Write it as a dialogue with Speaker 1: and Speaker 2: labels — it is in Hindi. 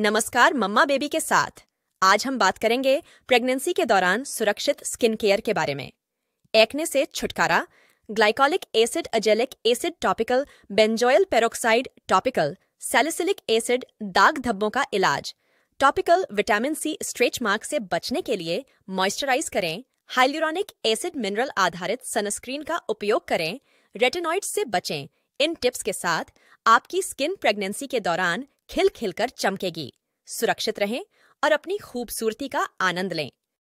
Speaker 1: नमस्कार मम्मा बेबी के साथ आज हम बात करेंगे प्रेगनेंसी के दौरान सुरक्षित स्किन केयर के बारे में एक्ने से छुटकारा glycolic acid azelaic acid topical benzoyl peroxide topical salicylic acid दाग धब्बों का इलाज topical vitamin C stretch mark से बचने के लिए मॉइस्चराइज करें हाइल्यूरोनिक एसिड मिनरल आधारित सनस्क्रीन का उपयोग करें रेटेनॉइड से बचें इन टिप्स के साथ आपकी स्किन प्रेगनेंसी के दौरान खिल खिलकर चमकेगी सुरक्षित रहें और अपनी खूबसूरती का आनंद लें